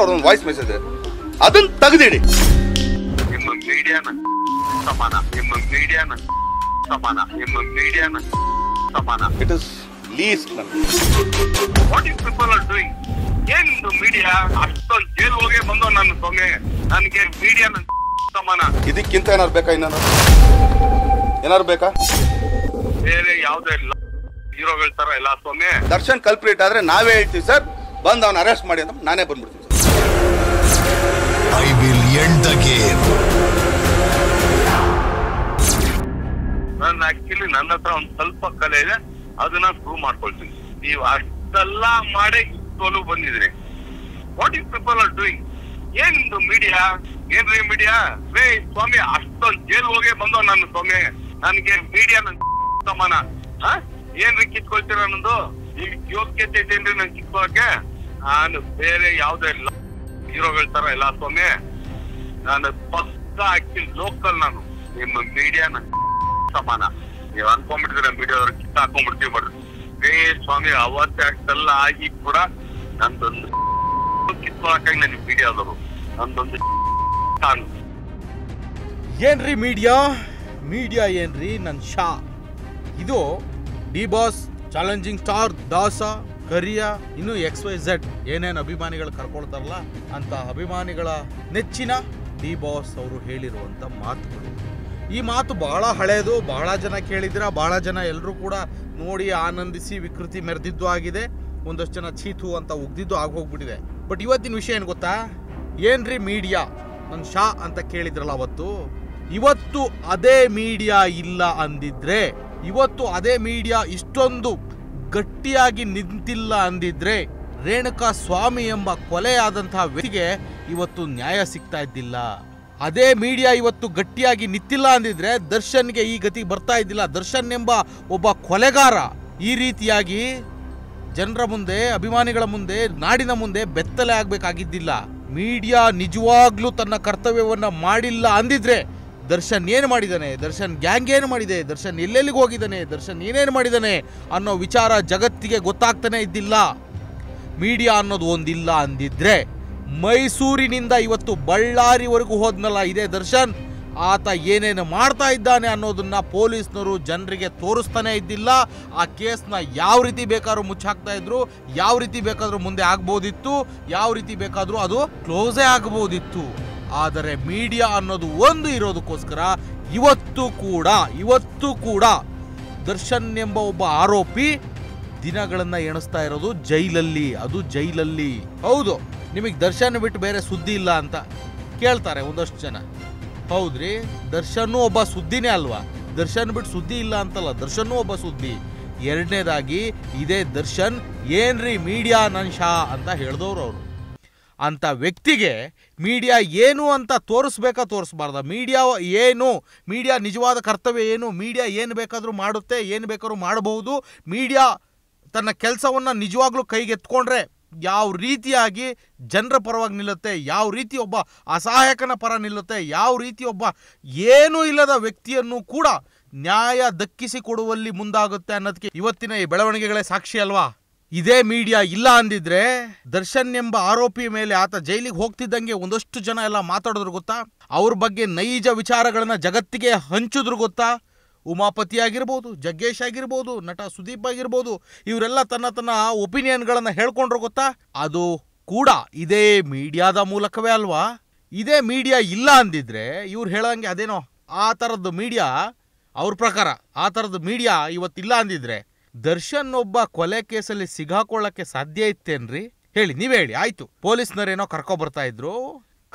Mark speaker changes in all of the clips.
Speaker 1: ಅವ್ರೊಂದು voice message ಅದನ್ನ ತೆಗೆದಿಡಿ ನಿಮ್ಮ ಮೀಡಿಯಾನ ಸಮಾನ ನಿಮ್ಮ ಮೀಡಿಯಾನ ಸಮಾನ ನಿಮ್ಮ ಮೀಡಿಯಾನ ಸಮಾನ it is least what is people are doing ಏನ್ ನಿಮ್ದು ಮೀಡಿಯಾ ಅಷ್ಟೊಂದು ಜೈಲ್ ಹೋಗಿ ಬಂದು ನನ್ನ ಸೊಮ್ಮೆ ನನಗೆ ಮೀಡಿಯಾನ ಸಮಾನ ಇದಕ್ಕಿಂತ ಏನಾರು ಬೇಕಾ ಇನ್ನ ಏನಾರು ಬೇಕಾ ಬೇರೆ ಯಾವುದೇ ಇಲ್ಲ ಹೀರೋಗಳ ತರ ಇಲ್ಲ ಸೊಮ್ಮೆ ದರ್ಶನ್ ಕಲ್ಪ್ರಿಟ್ ಆದ್ರೆ ನಾವೇ ಹೇಳ್ತೀವಿ ಸರ್ ಬಂದು ಅವ್ನ ಅರೆಸ್ಟ್ ಮಾಡಿ ಅಂತ ನಾನೇ ಬಂದ್ಬಿಡ್ತೀನಿ I will end the game. ನಾನು ಆಕ್ಚುಲಿ ನನ್ನ ಹತ್ರ ಒಂದು ಸ್ವಲ್ಪ ಕಲೆ ಇದೆ ಅದನ್ನ ಪ್ರೂವ್ ಮಾಡ್ಕೊಳ್ತೀನಿ ನೀವು ಅಷ್ಟೆಲ್ಲ ಮಾಡೇ ಸೋಲು ಬಂದಿದ್ರಿ what is people are doing ಏನ್ ಮೀಡಿಯಾ ಏನ್ರಿ ಮೀಡಿಯಾ ರೇ ಸ್ವಾಮಿ ಅಷ್ಟೊಂದು ಜೈಲ್ ಹೋಗಿ ಬಂದೋ ನಾನು ಸ್ವಾಮಿ ನನ್ಗೆ ಮೀಡಿಯಾ ನನ್ ಸಮಾನ ಏನ್ರಿ ಕಿತ್ಕೊಳ್ತೀರ ನನ್ನದು ನಿಮ್ಗೆ ಯೋಗ್ಯತೆ ಇದೇನ್ರಿ ನನ್ ಕಿತ್ಕೊಳಕ್ಕೆ ನಾನು ಬೇರೆ ಯಾವ್ದೇ ಇಲ್ಲ ಹೀರೋಗಳ ತರ ಇಲ್ಲ ಸ್ವಾಮಿ ನಾನು ಪಕ್ಕ ಆಕ್ಚುಲಿ ಲೋಕಲ್ ನಾನು ನಿಮ್ಮ ಮೀಡಿಯಾ ನನ್ ಸಮಾನ ನೀವು ಅನ್ಕೊಂಡ್ಬಿಡ್ತೀರ ಮೀಡಿಯಾ ಅವ್ರ ಕಿತ್ತ ಹಾಕೊಂಡ್ಬಿಡ್ತೀವಿ ಬಟ್ ಏ ಸ್ವಾಮಿ ಅವತ್ತೆಲ್ಲ ಆಗಿ ಕೂಡ ನಂದೊಂದು ಕಿತ್ಕೊಳಕಾಗಿ ಮೀಡಿಯಾ ಮೀಡಿಯಾದವರು ನಂದೊಂದು
Speaker 2: ಏನ್ರಿ ಮೀಡಿಯಾ ಮೀಡಿಯಾ ಏನ್ರಿ ನನ್ ಶಾ ಇದು ಡಿ ಬಾಸ್ ಚಾಲೆಂಜಿಂಗ್ ಸ್ಟಾರ್ ದಾಸ ಕರಿಯ ಇನ್ನು ಎಕ್ಸ್ ವೈ ಝಡ್ ಏನೇನು ಅಭಿಮಾನಿಗಳು ಕರ್ಕೊಳ್ತಾರಲ್ಲ ಅಂತ ಅಭಿಮಾನಿಗಳ ನೆಚ್ಚಿನ ಡಿ ಬಾಸ್ ಅವರು ಹೇಳಿರುವಂಥ ಮಾತುಗಳು ಈ ಮಾತು ಬಹಳ ಹಳೆಯದು ಬಹಳ ಜನ ಕೇಳಿದ್ರೆ ಬಹಳ ಜನ ಎಲ್ಲರೂ ಕೂಡ ನೋಡಿ ಆನಂದಿಸಿ ವಿಕೃತಿ ಮೆರೆದಿದ್ದು ಆಗಿದೆ ಒಂದಷ್ಟು ಜನ ಚೀತು ಅಂತ ಉಗ್ದಿದ್ದು ಆಗೋಗ್ಬಿಟ್ಟಿದೆ ಬಟ್ ಇವತ್ತಿನ ವಿಷಯ ಏನು ಗೊತ್ತಾ ಏನ್ರಿ ಮೀಡಿಯಾ ನನ್ನ ಶಾ ಅಂತ ಕೇಳಿದ್ರಲ್ಲ ಅವತ್ತು ಇವತ್ತು ಅದೇ ಮೀಡಿಯಾ ಇಲ್ಲ ಅಂದಿದ್ರೆ ಇವತ್ತು ಅದೇ ಮೀಡಿಯಾ ಇಷ್ಟೊಂದು ಗಟ್ಟಿಯಾಗಿ ನಿಂತಿಲ್ಲ ಅಂದಿದ್ರೆ ರೇಣುಕಾ ಸ್ವಾಮಿ ಎಂಬ ಕೊಲೆಯಾದಂತಹ ವ್ಯಕ್ತಿಗೆ ಇವತ್ತು ನ್ಯಾಯ ಸಿಗ್ತಾ ಇದ್ದಿಲ್ಲ ಅದೇ ಮೀಡಿಯಾ ಇವತ್ತು ಗಟ್ಟಿಯಾಗಿ ನಿಂತಿಲ್ಲ ಅಂದಿದ್ರೆ ದರ್ಶನ್ಗೆ ಈ ಗತಿ ಬರ್ತಾ ಇದ್ದಿಲ್ಲ ದರ್ಶನ್ ಎಂಬ ಒಬ್ಬ ಕೊಲೆಗಾರ ಈ ರೀತಿಯಾಗಿ ಜನರ ಮುಂದೆ ಅಭಿಮಾನಿಗಳ ಮುಂದೆ ನಾಡಿನ ಮುಂದೆ ಬೆತ್ತಲೆ ಆಗಬೇಕಾಗಿದ್ದಿಲ್ಲ ಮೀಡಿಯಾ ನಿಜವಾಗ್ಲೂ ತನ್ನ ಕರ್ತವ್ಯವನ್ನು ಮಾಡಿಲ್ಲ ಅಂದಿದ್ರೆ ದರ್ಶನ್ ಏನು ಮಾಡಿದ್ದಾನೆ ದರ್ಶನ್ ಗ್ಯಾಂಗ್ ಏನು ಮಾಡಿದೆ ದರ್ಶನ್ ಎಲ್ಲೆಲ್ಲಿಗೆ ಹೋಗಿದ್ದಾನೆ ದರ್ಶನ್ ಏನೇನು ಮಾಡಿದ್ದಾನೆ ಅನ್ನೋ ವಿಚಾರ ಜಗತ್ತಿಗೆ ಗೊತ್ತಾಗ್ತಾನೆ ಇದ್ದಿಲ್ಲ ಮೀಡಿಯಾ ಅನ್ನೋದು ಒಂದಿಲ್ಲ ಅಂದಿದ್ರೆ ಮೈಸೂರಿನಿಂದ ಇವತ್ತು ಬಳ್ಳಾರಿವರೆಗೂ ಹೋದ್ನಲ್ಲ ಇದೇ ದರ್ಶನ್ ಆತ ಏನೇನು ಮಾಡ್ತಾ ಇದ್ದಾನೆ ಅನ್ನೋದನ್ನು ಪೊಲೀಸ್ನವರು ಜನರಿಗೆ ತೋರಿಸ್ತಾನೆ ಇದ್ದಿಲ್ಲ ಆ ಕೇಸ್ನ ಯಾವ ರೀತಿ ಬೇಕಾದ್ರೂ ಮುಚ್ಚಾಕ್ತಾ ಇದ್ರು ಯಾವ ರೀತಿ ಬೇಕಾದರೂ ಮುಂದೆ ಆಗ್ಬೋದಿತ್ತು ಯಾವ ರೀತಿ ಬೇಕಾದರೂ ಅದು ಕ್ಲೋಸೇ ಆಗ್ಬೋದಿತ್ತು ಆದರೆ ಮೀಡಿಯಾ ಅನ್ನೋದು ಒಂದು ಇರೋದಕ್ಕೋಸ್ಕರ ಇವತ್ತು ಕೂಡ ಇವತ್ತು ಕೂಡ ದರ್ಶನ್ ಎಂಬ ಒಬ್ಬ ಆರೋಪಿ ದಿನಗಳನ್ನು ಎಣಿಸ್ತಾ ಇರೋದು ಜೈಲಲ್ಲಿ ಅದು ಜೈಲಲ್ಲಿ ಹೌದು ನಿಮಗೆ ದರ್ಶನ್ ಬಿಟ್ಟು ಬೇರೆ ಸುದ್ದಿ ಇಲ್ಲ ಅಂತ ಕೇಳ್ತಾರೆ ಒಂದಷ್ಟು ಜನ ಹೌದ್ರಿ ದರ್ಶನ್ ಒಬ್ಬ ಸುದ್ದಿನೇ ಅಲ್ವಾ ದರ್ಶನ್ ಬಿಟ್ಟು ಸುದ್ದಿ ಇಲ್ಲ ಅಂತಲ್ಲ ದರ್ಶನ್ ಒಬ್ಬ ಸುದ್ದಿ ಎರಡನೇದಾಗಿ ಇದೇ ದರ್ಶನ್ ಏನ್ರಿ ಮೀಡಿಯಾ ಶಾ ಅಂತ ಹೇಳ್ದವ್ರು ಅವರು ಅಂಥ ವ್ಯಕ್ತಿಗೆ ಮೀಡಿಯಾ ಏನು ಅಂತ ತೋರಿಸ್ಬೇಕಾ ತೋರಿಸ್ಬಾರ್ದ ಮೀಡಿಯಾ ಏನು ಮೀಡಿಯಾ ನಿಜವಾದ ಕರ್ತವ್ಯ ಏನು ಮೀಡಿಯಾ ಏನು ಬೇಕಾದರೂ ಮಾಡುತ್ತೆ ಏನು ಬೇಕಾದ್ರೂ ಮಾಡಬಹುದು ಮೀಡಿಯಾ ತನ್ನ ಕೆಲಸವನ್ನು ನಿಜವಾಗ್ಲೂ ಕೈಗೆತ್ಕೊಂಡ್ರೆ ಯಾವ ರೀತಿಯಾಗಿ ಜನರ ಪರವಾಗಿ ನಿಲ್ಲುತ್ತೆ ಯಾವ ರೀತಿ ಒಬ್ಬ ಅಸಹಾಯಕನ ಪರ ನಿಲ್ಲುತ್ತೆ ಯಾವ ರೀತಿ ಒಬ್ಬ ಏನೂ ಇಲ್ಲದ ವ್ಯಕ್ತಿಯನ್ನು ಕೂಡ ನ್ಯಾಯ ದಕ್ಕಿಸಿಕೊಡುವಲ್ಲಿ ಮುಂದಾಗುತ್ತೆ ಅನ್ನೋದಕ್ಕೆ ಇವತ್ತಿನ ಈ ಬೆಳವಣಿಗೆಗಳೇ ಸಾಕ್ಷಿ ಅಲ್ವಾ ಇದೇ ಮೀಡಿಯಾ ಇಲ್ಲ ಅಂದಿದ್ರೆ ದರ್ಶನ್ ಎಂಬ ಆರೋಪಿ ಮೇಲೆ ಆತ ಜೈಲಿಗೆ ಹೋಗ್ತಿದ್ದಂಗೆ ಒಂದಷ್ಟು ಜನ ಎಲ್ಲ ಮಾತಾಡಿದ್ರು ಗೊತ್ತಾ ಅವ್ರ ಬಗ್ಗೆ ನೈಜ ವಿಚಾರಗಳನ್ನ ಜಗತ್ತಿಗೆ ಹಂಚಿದ್ರು ಗೊತ್ತಾ ಉಮಾಪತಿ ಆಗಿರ್ಬೋದು ಜಗ್ಗೇಶ್ ಆಗಿರ್ಬೋದು ನಟ ಸುದೀಪ್ ಆಗಿರ್ಬೋದು ಇವರೆಲ್ಲ ತನ್ನ ತನ್ನ ಒಪಿನಿಯನ್ಗಳನ್ನು ಹೇಳ್ಕೊಂಡ್ರು ಗೊತ್ತಾ ಅದು ಕೂಡ ಇದೇ ಮೀಡಿಯಾದ ಮೂಲಕವೇ ಅಲ್ವಾ ಇದೇ ಮೀಡಿಯಾ ಇಲ್ಲ ಅಂದಿದ್ರೆ ಇವ್ರು ಹೇಳಂಗೆ ಅದೇನೋ ಆ ಥರದ್ದು ಮೀಡಿಯಾ ಅವ್ರ ಪ್ರಕಾರ ಆ ಥರದ್ದು ಮೀಡಿಯಾ ಇವತ್ತಿಲ್ಲ ಅಂದಿದ್ರೆ ದರ್ಶನ್ ಒಬ್ಬ ಕೊಲೆ ಕೇಸಲ್ಲಿ ಸಿಗಾಕೊಳ್ಳಕ್ಕೆ ಸಾಧ್ಯ ಇತ್ತೇನ್ರಿ ಹೇಳಿ ನೀವ್ ಹೇಳಿ ಆಯ್ತು ಪೊಲೀಸ್ನರೇನೋ ಕರ್ಕೊ ಬರ್ತಾ ಇದ್ರು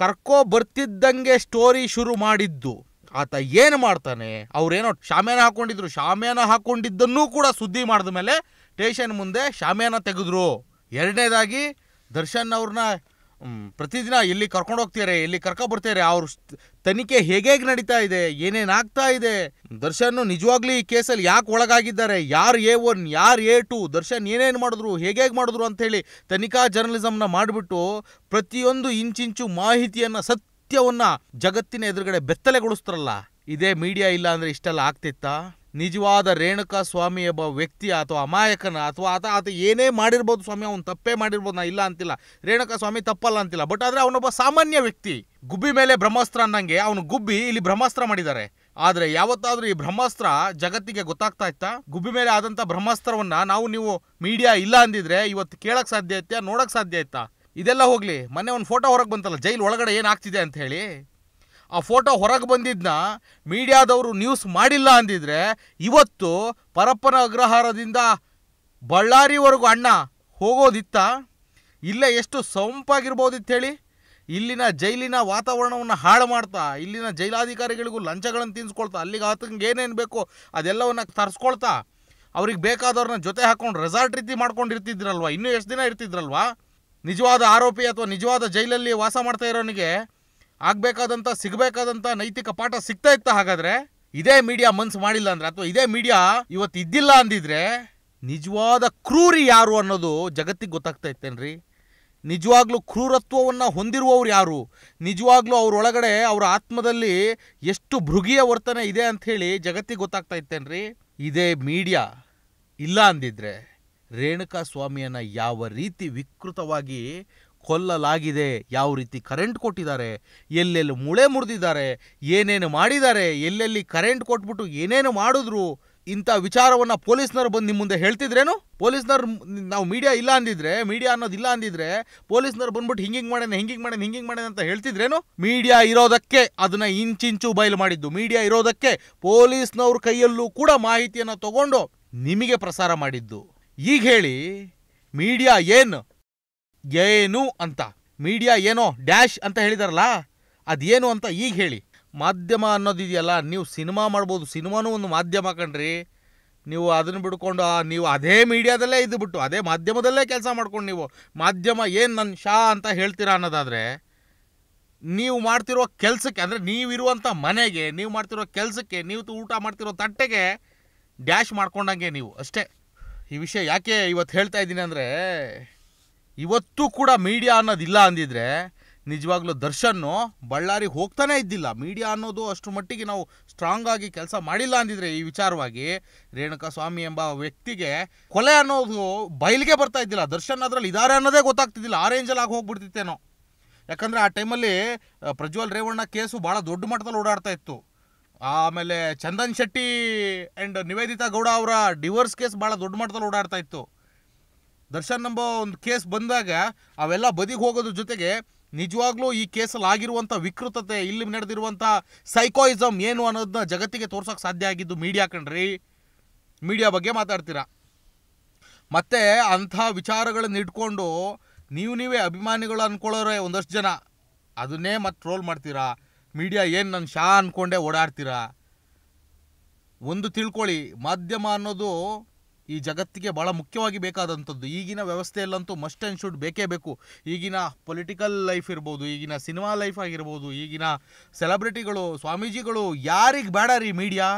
Speaker 2: ಕರ್ಕೊ ಬರ್ತಿದ್ದಂಗೆ ಸ್ಟೋರಿ ಶುರು ಮಾಡಿದ್ದು ಆತ ಏನ್ ಮಾಡ್ತಾನೆ ಅವ್ರೇನೋ ಶಾಮಿಯಾನ ಹಾಕೊಂಡಿದ್ರು ಶಾಮಿಯಾನ ಹಾಕೊಂಡಿದ್ದನ್ನೂ ಕೂಡ ಸುದ್ದಿ ಮಾಡಿದ ಮೇಲೆ ಸ್ಟೇಷನ್ ಮುಂದೆ ಶಾಮಿಯಾನ ತೆಗೆದ್ರು ಎರಡನೇದಾಗಿ ದರ್ಶನ್ ಅವ್ರನ್ನ ಪ್ರತಿದಿನ ಎಲ್ಲಿ ಕರ್ಕೊಂಡು ಎಲ್ಲಿ ಕರ್ಕೊ ಬರ್ತಾರೆ ಅವ್ರ ತನಿಖೆ ಹೇಗೆ ನಡೀತಾ ಇದೆ ಏನೇನಾಗ್ತಾ ಆಗ್ತಾ ಇದೆ ದರ್ಶನ್ ನಿಜವಾಗ್ಲಿ ಈ ಕೇಸಲ್ಲಿ ಯಾಕೆ ಒಳಗಾಗಿದ್ದಾರೆ ಯಾರು ಎ ಒನ್ ಯಾರು ಎ ಟು ದರ್ಶನ್ ಏನೇನು ಮಾಡಿದ್ರು ಹೇಗೆ ಮಾಡಿದ್ರು ಮಾಡಿದ್ರು ಹೇಳಿ ತನಿಖಾ ಜರ್ನಲಿಸಮ್ನ ಮಾಡಿಬಿಟ್ಟು ಪ್ರತಿಯೊಂದು ಇಂಚಿಂಚು ಮಾಹಿತಿಯನ್ನು ಸತ್ಯವನ್ನು ಜಗತ್ತಿನ ಎದುರುಗಡೆ ಬೆತ್ತಲೆಗೊಳಿಸ್ತಾರಲ್ಲ ಇದೇ ಮೀಡಿಯಾ ಇಲ್ಲ ಅಂದರೆ ಇಷ್ಟೆಲ್ಲ ಆಗ್ತಿತ್ತಾ ನಿಜವಾದ ರೇಣುಕಾ ಸ್ವಾಮಿ ಒಬ್ಬ ವ್ಯಕ್ತಿ ಅಥವಾ ಅಮಾಯಕನ ಅಥವಾ ಆತ ಆತ ಏನೇ ಮಾಡಿರ್ಬೋದು ಸ್ವಾಮಿ ಅವನು ತಪ್ಪೇ ಮಾಡಿರ್ಬೋದು ನಾ ಇಲ್ಲ ಅಂತಿಲ್ಲ ರೇಣುಕಾ ಸ್ವಾಮಿ ತಪ್ಪಲ್ಲ ಅಂತಿಲ್ಲ ಬಟ್ ಆದರೆ ಅವನೊಬ್ಬ ಸಾಮಾನ್ಯ ವ್ಯಕ್ತಿ ಗುಬ್ಬಿ ಮೇಲೆ ಬ್ರಹ್ಮಾಸ್ತ್ರ ಅನ್ನಂಗೆ ಅವನು ಗುಬ್ಬಿ ಇಲ್ಲಿ ಬ್ರಹ್ಮಾಸ್ತ್ರ ಮಾಡಿದ್ದಾರೆ ಆದರೆ ಯಾವತ್ತಾದರೂ ಈ ಬ್ರಹ್ಮಾಸ್ತ್ರ ಜಗತ್ತಿಗೆ ಗೊತ್ತಾಗ್ತಾ ಇತ್ತಾ ಗುಬ್ಬಿ ಮೇಲೆ ಆದಂಥ ಬ್ರಹ್ಮಾಸ್ತ್ರವನ್ನು ನಾವು ನೀವು ಮೀಡಿಯಾ ಇಲ್ಲ ಅಂದಿದ್ರೆ ಇವತ್ತು ಕೇಳಕ್ಕೆ ಸಾಧ್ಯ ಐತೆ ನೋಡೋಕೆ ಸಾಧ್ಯ ಆಯ್ತಾ ಇದೆಲ್ಲ ಹೋಗಲಿ ಮೊನ್ನೆ ಒಂದು ಫೋಟೋ ಹೊರಗೆ ಬಂತಲ್ಲ ಜೈಲ್ ಒಳಗಡೆ ಏನಾಗ್ತಿದೆ ಅಂತ ಹೇಳಿ ಆ ಫೋಟೋ ಹೊರಗೆ ಬಂದಿದ್ದನ್ನ ಮೀಡಿಯಾದವರು ನ್ಯೂಸ್ ಮಾಡಿಲ್ಲ ಅಂದಿದ್ರೆ ಇವತ್ತು ಪರಪ್ಪನ ಅಗ್ರಹಾರದಿಂದ ಬಳ್ಳಾರಿವರೆಗೂ ಅಣ್ಣ ಹೋಗೋದಿತ್ತ ಇಲ್ಲೇ ಎಷ್ಟು ಸೊಂಪಾಗಿರ್ಬೋದಿತ್ತೇಳಿ ಇಲ್ಲಿನ ಜೈಲಿನ ವಾತಾವರಣವನ್ನು ಹಾಳು ಮಾಡ್ತಾ ಇಲ್ಲಿನ ಜೈಲಾಧಿಕಾರಿಗಳಿಗೂ ಲಂಚಗಳನ್ನು ತಿನ್ಸ್ಕೊಳ್ತಾ ಅಲ್ಲಿಗೆ ಆತಂಗೆ ಏನೇನು ಬೇಕೋ ಅದೆಲ್ಲವನ್ನು ತರಿಸ್ಕೊಳ್ತಾ ಅವ್ರಿಗೆ ಬೇಕಾದವ್ರನ್ನ ಜೊತೆ ಹಾಕ್ಕೊಂಡು ರೆಸಾರ್ಟ್ ರೀತಿ ಮಾಡ್ಕೊಂಡಿರ್ತಿದ್ರಲ್ವ ಇನ್ನೂ ಎಷ್ಟು ದಿನ ಇರ್ತಿದ್ರಲ್ವಾ ನಿಜವಾದ ಆರೋಪಿ ಅಥವಾ ನಿಜವಾದ ಜೈಲಲ್ಲಿ ವಾಸ ಮಾಡ್ತಾ ಇರೋನಿಗೆ ಆಗಬೇಕಾದಂಥ ಸಿಗಬೇಕಾದಂಥ ನೈತಿಕ ಪಾಠ ಸಿಗ್ತಾ ಇತ್ತಾ ಹಾಗಾದ್ರೆ ಇದೇ ಮೀಡಿಯಾ ಮನ್ಸು ಮಾಡಿಲ್ಲ ಅಂದರೆ ಅಥವಾ ಇದೇ ಮೀಡಿಯಾ ಇವತ್ತು ಇದ್ದಿಲ್ಲ ಅಂದಿದ್ರೆ ನಿಜವಾದ ಕ್ರೂರಿ ಯಾರು ಅನ್ನೋದು ಜಗತ್ತಿಗೆ ಗೊತ್ತಾಗ್ತಾ ಇತ್ತೇನ್ರಿ ನಿಜವಾಗ್ಲೂ ಕ್ರೂರತ್ವವನ್ನು ಹೊಂದಿರುವವ್ರು ಯಾರು ನಿಜವಾಗ್ಲೂ ಅವರೊಳಗಡೆ ಅವರ ಆತ್ಮದಲ್ಲಿ ಎಷ್ಟು ಭೃಗಿಯ ವರ್ತನೆ ಇದೆ ಅಂಥೇಳಿ ಜಗತ್ತಿಗೆ ಗೊತ್ತಾಗ್ತಾ ಇತ್ತೇನ್ರಿ ಇದೇ ಮೀಡಿಯಾ ಇಲ್ಲ ಅಂದಿದ್ರೆ ರೇಣುಕಾ ಸ್ವಾಮಿಯನ್ನು ಯಾವ ರೀತಿ ವಿಕೃತವಾಗಿ ಕೊಲ್ಲಲಾಗಿದೆ ಯಾವ ರೀತಿ ಕರೆಂಟ್ ಕೊಟ್ಟಿದ್ದಾರೆ ಎಲ್ಲೆಲ್ಲಿ ಮುಳೆ ಮುರಿದಿದ್ದಾರೆ ಏನೇನು ಮಾಡಿದ್ದಾರೆ ಎಲ್ಲೆಲ್ಲಿ ಕರೆಂಟ್ ಕೊಟ್ಬಿಟ್ಟು ಏನೇನು ಮಾಡಿದ್ರು ಇಂಥ ವಿಚಾರವನ್ನು ಪೊಲೀಸ್ನವ್ರು ಬಂದು ನಿಮ್ಮ ಮುಂದೆ ಹೇಳ್ತಿದ್ರೇನು ಪೊಲೀಸ್ನವ್ರು ನಾವು ಮೀಡಿಯಾ ಇಲ್ಲ ಅಂದಿದ್ರೆ ಮೀಡಿಯಾ ಅನ್ನೋದಿಲ್ಲ ಅಂದಿದ್ರೆ ಪೊಲೀಸ್ನವ್ರು ಬಂದ್ಬಿಟ್ಟು ಹಿಂಗಿಂಗ್ ಹಿಂಗೆ ಹಿಂಗೆ ಮಾಡ್ಯಾನೆ ಹಿಂಗೆ ಮಾಡೇನೆ ಅಂತ ಹೇಳ್ತಿದ್ರೇನು ಮೀಡಿಯಾ ಇರೋದಕ್ಕೆ ಅದನ್ನ ಇಂಚಿಂಚು ಬಯಲು ಮಾಡಿದ್ದು ಮೀಡಿಯಾ ಇರೋದಕ್ಕೆ ಪೊಲೀಸ್ನವ್ರ ಕೈಯಲ್ಲೂ ಕೂಡ ಮಾಹಿತಿಯನ್ನು ತಗೊಂಡು ನಿಮಗೆ ಪ್ರಸಾರ ಮಾಡಿದ್ದು ಈಗ ಹೇಳಿ ಮೀಡಿಯಾ ಏನು ಏನು ಅಂತ ಮೀಡಿಯಾ ಏನೋ ಡ್ಯಾಶ್ ಅಂತ ಹೇಳಿದಾರಲ್ಲ ಅದೇನು ಅಂತ ಈಗ ಹೇಳಿ ಮಾಧ್ಯಮ ಅನ್ನೋದಿದೆಯಲ್ಲ ನೀವು ಸಿನಿಮಾ ಮಾಡ್ಬೋದು ಸಿನಿಮಾನೂ ಒಂದು ಮಾಧ್ಯಮ ಕಣ್ರಿ ನೀವು ಅದನ್ನು ಬಿಡ್ಕೊಂಡು ನೀವು ಅದೇ ಮೀಡಿಯಾದಲ್ಲೇ ಇದ್ದು ಬಿಟ್ಟು ಅದೇ ಮಾಧ್ಯಮದಲ್ಲೇ ಕೆಲಸ ಮಾಡ್ಕೊಂಡು ನೀವು ಮಾಧ್ಯಮ ಏನು ನನ್ನ ಶಾ ಅಂತ ಹೇಳ್ತೀರಾ ಅನ್ನೋದಾದರೆ ನೀವು ಮಾಡ್ತಿರೋ ಕೆಲಸಕ್ಕೆ ಅಂದರೆ ನೀವಿರುವಂಥ ಮನೆಗೆ ನೀವು ಮಾಡ್ತಿರೋ ಕೆಲಸಕ್ಕೆ ನೀವು ಊಟ ಮಾಡ್ತಿರೋ ತಟ್ಟೆಗೆ ಡ್ಯಾಶ್ ಮಾಡ್ಕೊಂಡಂಗೆ ನೀವು ಅಷ್ಟೇ ಈ ವಿಷಯ ಯಾಕೆ ಇವತ್ತು ಹೇಳ್ತಾ ಇದ್ದೀನಿ ಅಂದರೆ ಇವತ್ತು ಕೂಡ ಮೀಡಿಯಾ ಅನ್ನೋದಿಲ್ಲ ಅಂದಿದ್ರೆ ನಿಜವಾಗ್ಲೂ ದರ್ಶನ್ನು ಬಳ್ಳಾರಿಗೆ ಹೋಗ್ತಾನೇ ಇದ್ದಿಲ್ಲ ಮೀಡಿಯಾ ಅನ್ನೋದು ಅಷ್ಟು ಮಟ್ಟಿಗೆ ನಾವು ಸ್ಟ್ರಾಂಗ್ ಆಗಿ ಕೆಲಸ ಮಾಡಿಲ್ಲ ಅಂದಿದ್ರೆ ಈ ವಿಚಾರವಾಗಿ ರೇಣುಕಾ ಸ್ವಾಮಿ ಎಂಬ ವ್ಯಕ್ತಿಗೆ ಕೊಲೆ ಅನ್ನೋದು ಬಯಲಿಗೆ ಬರ್ತಾ ಇದ್ದಿಲ್ಲ ದರ್ಶನ್ ಅದರಲ್ಲಿ ಇದ್ದಾರೆ ಅನ್ನೋದೇ ಗೊತ್ತಾಗ್ತಿದ್ದಿಲ್ಲ ಆ ರೇಂಜಲ್ಲಿ ಆಗಿ ಹೋಗ್ಬಿಡ್ತಿತ್ತೇನೋ ಯಾಕಂದರೆ ಆ ಟೈಮಲ್ಲಿ ಪ್ರಜ್ವಲ್ ರೇವಣ್ಣ ಕೇಸು ಭಾಳ ದೊಡ್ಡ ಮಟ್ಟದಲ್ಲಿ ಓಡಾಡ್ತಾ ಇತ್ತು ಆಮೇಲೆ ಚಂದನ್ ಶೆಟ್ಟಿ ಆ್ಯಂಡ್ ನಿವೇದಿತಾ ಗೌಡ ಅವರ ಡಿವೋರ್ಸ್ ಕೇಸ್ ಭಾಳ ದೊಡ್ಡ ಮಟ್ಟದಲ್ಲಿ ಓಡಾಡ್ತಾ ಇತ್ತು ದರ್ಶನ್ ಎಂಬ ಒಂದು ಕೇಸ್ ಬಂದಾಗ ಅವೆಲ್ಲ ಬದಿಗೆ ಹೋಗೋದ್ರ ಜೊತೆಗೆ ನಿಜವಾಗ್ಲೂ ಈ ಕೇಸಲ್ಲಿ ಆಗಿರುವಂಥ ವಿಕೃತತೆ ಇಲ್ಲಿ ನಡೆದಿರುವಂಥ ಸೈಕೋಯಿಸಮ್ ಏನು ಅನ್ನೋದನ್ನ ಜಗತ್ತಿಗೆ ತೋರ್ಸೋಕೆ ಸಾಧ್ಯ ಆಗಿದ್ದು ಮೀಡಿಯಾ ಕಣ್ರಿ ಮೀಡಿಯಾ ಬಗ್ಗೆ ಮಾತಾಡ್ತೀರಾ ಮತ್ತು ಅಂಥ ವಿಚಾರಗಳನ್ನ ಇಟ್ಕೊಂಡು ನೀವು ನೀವೇ ಅಭಿಮಾನಿಗಳು ಅಂದ್ಕೊಳ್ಳೋರೆ ಒಂದಷ್ಟು ಜನ ಅದನ್ನೇ ಮತ್ತೆ ಟ್ರೋಲ್ ಮಾಡ್ತೀರಾ ಮೀಡಿಯಾ ಏನು ನನ್ನ ಶಾ ಅಂದ್ಕೊಂಡೆ ಓಡಾಡ್ತೀರಾ ಒಂದು ತಿಳ್ಕೊಳ್ಳಿ ಮಾಧ್ಯಮ ಅನ್ನೋದು ಈ ಜಗತ್ತಿಗೆ ಭಾಳ ಮುಖ್ಯವಾಗಿ ಬೇಕಾದಂಥದ್ದು ಈಗಿನ ವ್ಯವಸ್ಥೆಯಲ್ಲಂತೂ ಮಸ್ಟ್ ಆ್ಯಂಡ್ ಶುಡ್ ಬೇಕೇ ಬೇಕು ಈಗಿನ ಪೊಲಿಟಿಕಲ್ ಲೈಫ್ ಇರ್ಬೋದು ಈಗಿನ ಸಿನಿಮಾ ಲೈಫ್ ಆಗಿರ್ಬೋದು ಈಗಿನ ಸೆಲೆಬ್ರಿಟಿಗಳು ಸ್ವಾಮೀಜಿಗಳು ಯಾರಿಗೆ ಬೇಡ ರೀ ಮೀಡಿಯಾ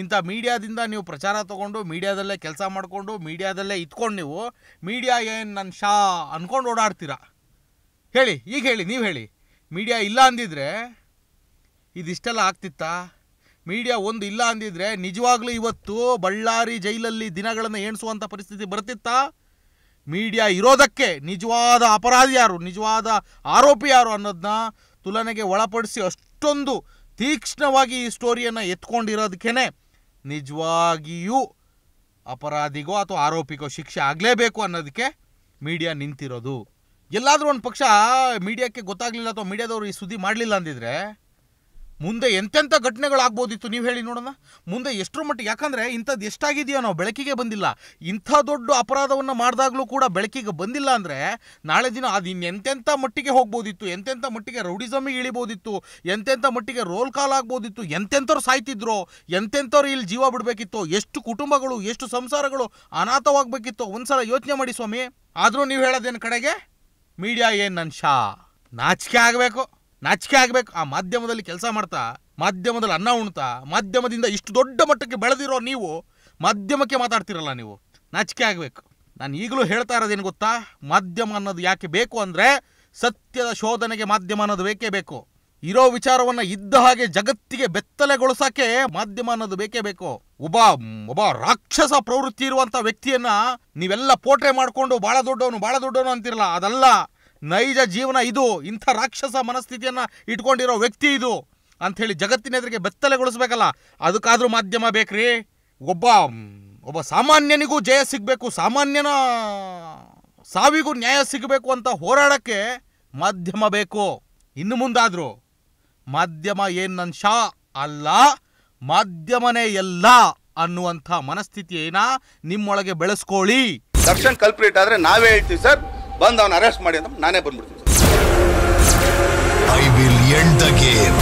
Speaker 2: ಇಂಥ ಮೀಡಿಯಾದಿಂದ ನೀವು ಪ್ರಚಾರ ತೊಗೊಂಡು ಮೀಡಿಯಾದಲ್ಲೇ ಕೆಲಸ ಮಾಡಿಕೊಂಡು ಮೀಡಿಯಾದಲ್ಲೇ ಇತ್ಕೊಂಡು ನೀವು ಮೀಡಿಯಾ ಏನು ನನ್ನ ಶಾ ಅಂದ್ಕೊಂಡು ಓಡಾಡ್ತೀರಾ ಹೇಳಿ ಈಗ ಹೇಳಿ ನೀವು ಹೇಳಿ ಮೀಡಿಯಾ ಇಲ್ಲ ಅಂದಿದ್ರೆ ಇದಿಷ್ಟೆಲ್ಲ ಆಗ್ತಿತ್ತಾ ಮೀಡಿಯಾ ಒಂದು ಇಲ್ಲ ಅಂದಿದ್ರೆ ನಿಜವಾಗ್ಲೂ ಇವತ್ತು ಬಳ್ಳಾರಿ ಜೈಲಲ್ಲಿ ದಿನಗಳನ್ನು ಏಣಿಸುವಂಥ ಪರಿಸ್ಥಿತಿ ಬರ್ತಿತ್ತಾ ಮೀಡಿಯಾ ಇರೋದಕ್ಕೆ ನಿಜವಾದ ಅಪರಾಧಿ ಯಾರು ನಿಜವಾದ ಆರೋಪಿ ಯಾರು ಅನ್ನೋದನ್ನ ತುಲನೆಗೆ ಒಳಪಡಿಸಿ ಅಷ್ಟೊಂದು ತೀಕ್ಷ್ಣವಾಗಿ ಈ ಸ್ಟೋರಿಯನ್ನು ಎತ್ಕೊಂಡಿರೋದಕ್ಕೇನೆ ನಿಜವಾಗಿಯೂ ಅಪರಾಧಿಗೋ ಅಥವಾ ಆರೋಪಿಗೋ ಶಿಕ್ಷೆ ಆಗಲೇಬೇಕು ಅನ್ನೋದಕ್ಕೆ ಮೀಡಿಯಾ ನಿಂತಿರೋದು ಎಲ್ಲಾದರೂ ಒಂದು ಪಕ್ಷ ಮೀಡಿಯಾಕ್ಕೆ ಗೊತ್ತಾಗಲಿಲ್ಲ ಅಥವಾ ಮೀಡಿಯಾದವರು ಈ ಸುದ್ದಿ ಮಾಡಲಿಲ್ಲ ಅಂದಿದ್ರೆ ಮುಂದೆ ಎಂತೆಂಥ ಘಟನೆಗಳಾಗ್ಬೋದಿತ್ತು ನೀವು ಹೇಳಿ ನೋಡೋಣ ಮುಂದೆ ಎಷ್ಟರ ಮಟ್ಟಿಗೆ ಯಾಕಂದರೆ ಇಂಥದ್ದು ಎಷ್ಟಾಗಿದೆಯೋ ನಾವು ಬೆಳಕಿಗೆ ಬಂದಿಲ್ಲ ಇಂಥ ದೊಡ್ಡ ಅಪರಾಧವನ್ನು ಮಾಡಿದಾಗಲೂ ಕೂಡ ಬೆಳಕಿಗೆ ಬಂದಿಲ್ಲ ಅಂದರೆ ನಾಳೆ ದಿನ ಅದು ಇನ್ನೆಂತೆಂಥ ಮಟ್ಟಿಗೆ ಹೋಗ್ಬೋದಿತ್ತು ಎಂತೆಂಥ ಮಟ್ಟಿಗೆ ರೌಡಿಸಮಿಗೆ ಇಳಿಬೋದಿತ್ತು ಎಂತೆಂಥ ಮಟ್ಟಿಗೆ ರೋಲ್ ಕಾಲ್ ಆಗ್ಬೋದಿತ್ತು ಎಂತೆಂಥವ್ರು ಸಾಯ್ತಿದ್ರು ಎಂತೆಂಥವ್ರು ಇಲ್ಲಿ ಜೀವ ಬಿಡಬೇಕಿತ್ತು ಎಷ್ಟು ಕುಟುಂಬಗಳು ಎಷ್ಟು ಸಂಸಾರಗಳು ಅನಾಥವಾಗಬೇಕಿತ್ತು ಒಂದು ಸಲ ಯೋಚನೆ ಮಾಡಿ ಸ್ವಾಮಿ ಆದರೂ ನೀವು ಹೇಳೋದೇನು ಕಡೆಗೆ ಮೀಡಿಯಾ ಏನು ನನ್ನ ಶಾ ನಾಚಿಕೆ ಆಗಬೇಕು ನಾಚಿಕೆ ಆಗಬೇಕು ಆ ಮಾಧ್ಯಮದಲ್ಲಿ ಕೆಲಸ ಮಾಡ್ತಾ ಮಾಧ್ಯಮದಲ್ಲಿ ಅನ್ನ ಉಣ್ತಾ ಮಾಧ್ಯಮದಿಂದ ಇಷ್ಟು ದೊಡ್ಡ ಮಟ್ಟಕ್ಕೆ ಬೆಳೆದಿರೋ ನೀವು ಮಾಧ್ಯಮಕ್ಕೆ ಮಾತಾಡ್ತಿರಲ್ಲ ನೀವು ನಾಚಿಕೆ ಆಗಬೇಕು ನಾನು ಈಗಲೂ ಹೇಳ್ತಾ ಇರೋದೇನು ಗೊತ್ತಾ ಮಾಧ್ಯಮ ಅನ್ನೋದು ಯಾಕೆ ಬೇಕು ಅಂದರೆ ಸತ್ಯದ ಶೋಧನೆಗೆ ಮಾಧ್ಯಮ ಅನ್ನೋದು ಬೇಕೇ ಬೇಕು ಇರೋ ವಿಚಾರವನ್ನು ಇದ್ದ ಹಾಗೆ ಜಗತ್ತಿಗೆ ಬೆತ್ತಲೆಗೊಳಿಸೋಕೆ ಮಾಧ್ಯಮ ಅನ್ನೋದು ಬೇಕೇ ಬೇಕು ಒಬ್ಬ ಒಬ್ಬ ರಾಕ್ಷಸ ಪ್ರವೃತ್ತಿ ಇರುವಂಥ ವ್ಯಕ್ತಿಯನ್ನ ನೀವೆಲ್ಲ ಪೋಟ್ರೆ ಮಾಡಿಕೊಂಡು ಭಾಳ ದೊಡ್ಡವನು ಭಾಳ ದೊಡ್ಡವನು ಅಂತಿರಲ್ಲ ಅದಲ್ಲ ನೈಜ ಜೀವನ ಇದು ಇಂಥ ರಾಕ್ಷಸ ಮನಸ್ಥಿತಿಯನ್ನು ಇಟ್ಕೊಂಡಿರೋ ವ್ಯಕ್ತಿ ಇದು ಅಂಥೇಳಿ ಜಗತ್ತಿನ ಎದುರಿಗೆ ಬೆತ್ತಲೆಗೊಳಿಸ್ಬೇಕಲ್ಲ ಅದಕ್ಕಾದ್ರೂ ಮಾಧ್ಯಮ ಬೇಕ್ರಿ ಒಬ್ಬ ಒಬ್ಬ ಸಾಮಾನ್ಯನಿಗೂ ಜಯ ಸಿಗಬೇಕು ಸಾಮಾನ್ಯನ ಸಾವಿಗೂ ನ್ಯಾಯ ಸಿಗಬೇಕು ಅಂತ ಹೋರಾಡೋಕ್ಕೆ ಮಾಧ್ಯಮ ಬೇಕು ಇನ್ನು ಮುಂದಾದರೂ ಮಾಧ್ಯಮ ಏನು ನನ್ನ ಶಾ ಅಲ್ಲ ಮಾಧ್ಯಮನೇ ಎಲ್ಲ ಅನ್ನುವಂಥ ಮನಸ್ಥಿತಿಯನ್ನ ನಿಮ್ಮೊಳಗೆ ಬೆಳೆಸ್ಕೊಳ್ಳಿ ದರ್ಶನ್ ಕಲ್ಪ್ರೇಟ್ ಆದರೆ ನಾವೇ ಹೇಳ್ತೀವಿ ಸರ್ ಬಂದು ಅವನ ಅರೆಸ್ಟ್ ಮಾಡಿ ಅಂತ ನಾನೇ ಬಂದ್ಬಿಡ್ತೀನಿ I will end the game